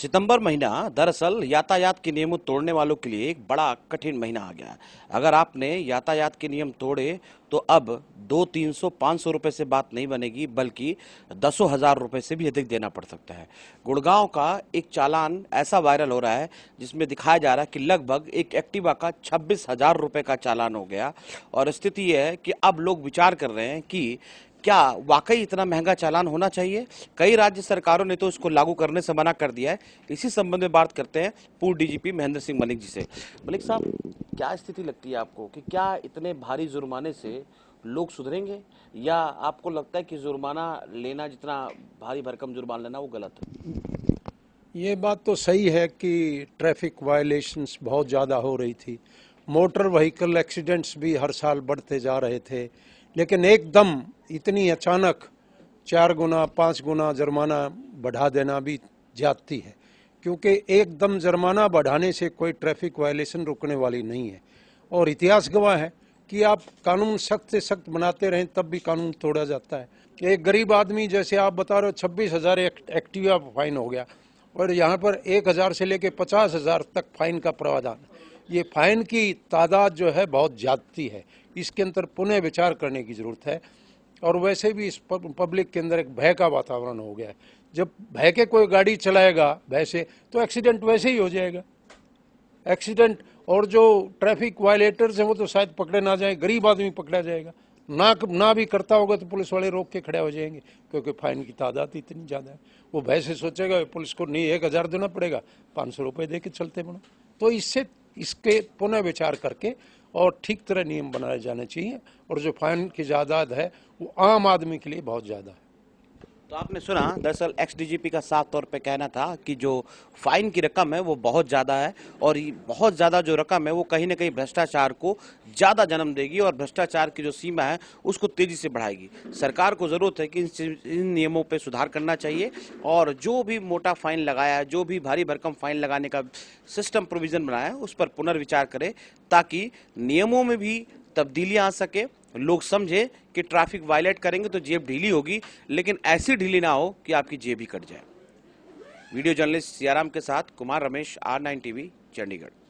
सितंबर महीना दरअसल यातायात के नियम तोड़ने वालों के लिए एक बड़ा कठिन महीना आ गया अगर आपने यातायात के नियम तोड़े तो अब दो तीन सौ पाँच सौ रुपये से बात नहीं बनेगी बल्कि दसों हज़ार रुपये से भी अधिक देना पड़ सकता है गुड़गांव का एक चालान ऐसा वायरल हो रहा है जिसमें दिखाया जा रहा है कि लगभग एक एक्टिवा का छब्बीस हज़ार रुपये का चालान हो गया और स्थिति यह है कि अब लोग विचार कर रहे हैं कि क्या वाकई इतना महंगा चालान होना चाहिए कई राज्य सरकारों ने तो इसको लागू करने से मना कर दिया है इसी संबंध में बात करते हैं पूर्व डीजीपी महेंद्र सिंह मलिक जी से मलिक साहब क्या स्थिति लगती है आपको कि क्या इतने भारी जुर्माने से लोग सुधरेंगे या आपको लगता है कि जुर्माना लेना जितना भारी भरकम जुर्माना लेना वो गलत है ये बात तो सही है कि ट्रैफिक वायलेशंस बहुत ज़्यादा हो रही थी मोटर व्हीकल एक्सीडेंट्स भी हर साल बढ़ते जा रहे थे लेकिन एकदम इतनी अचानक चार गुना पाँच गुना जुर्माना बढ़ा देना भी जाती है क्योंकि एकदम जुर्माना बढ़ाने से कोई ट्रैफिक वायलेशन रुकने वाली नहीं है और इतिहास गवाह है कि आप कानून सख्त से सख्त बनाते रहें तब भी कानून तोड़ा जाता है एक गरीब आदमी जैसे आप बता रहे हो छब्बीस हज़ार एक्टिवा फाइन हो गया और यहाँ पर एक हज़ार से लेकर पचास हज़ार तक फाइन का प्रावधान ये फाइन की तादाद जो है बहुत ज़्यादती है इसके अंदर पुनः विचार करने की ज़रूरत है और वैसे भी इस पब्लिक के अंदर एक भय का वातावरण हो गया है जब भय के कोई गाड़ी चलाएगा भय से तो एक्सीडेंट वैसे ही हो जाएगा एक्सीडेंट और जो ट्रैफिक वायलेटर्स हैं वो तो शायद पकड़े ना जाए गरीब आदमी पकड़ा जाएगा ना ना भी करता होगा तो पुलिस वाले रोक के खड़े हो जाएंगे क्योंकि फाइन की तादाद इतनी ज़्यादा है वो भय से सोचेगा पुलिस को नहीं एक हज़ार देना पड़ेगा पाँच सौ रुपये दे के चलते बना तो इससे इसके पुनः विचार करके और ठीक तरह नियम बनाए जाने चाहिए और जो फाइन की जायदाद है वो आम आदमी के लिए बहुत ज़्यादा है तो आपने सुना दरअसल एक्स डीजीपी का साफ तौर पे कहना था कि जो फाइन की रकम है वो बहुत ज़्यादा है और ये बहुत ज़्यादा जो रकम है वो कहीं ना कहीं भ्रष्टाचार को ज़्यादा जन्म देगी और भ्रष्टाचार की जो सीमा है उसको तेज़ी से बढ़ाएगी सरकार को ज़रूरत है कि इन, इन नियमों पर सुधार करना चाहिए और जो भी मोटा फाइन लगाया है जो भी भारी भरकम फाइन लगाने का सिस्टम प्रोविज़न बनाया है उस पर पुनर्विचार करे ताकि नियमों में भी तब्दीलियाँ आ सके लोग समझे कि ट्रैफिक वायलेट करेंगे तो जेब ढीली होगी लेकिन ऐसी ढीली ना हो कि आपकी जेब ही कट जाए वीडियो जर्नलिस्ट सियाराम के साथ Kumar Ramesh R nine TV Chandigarh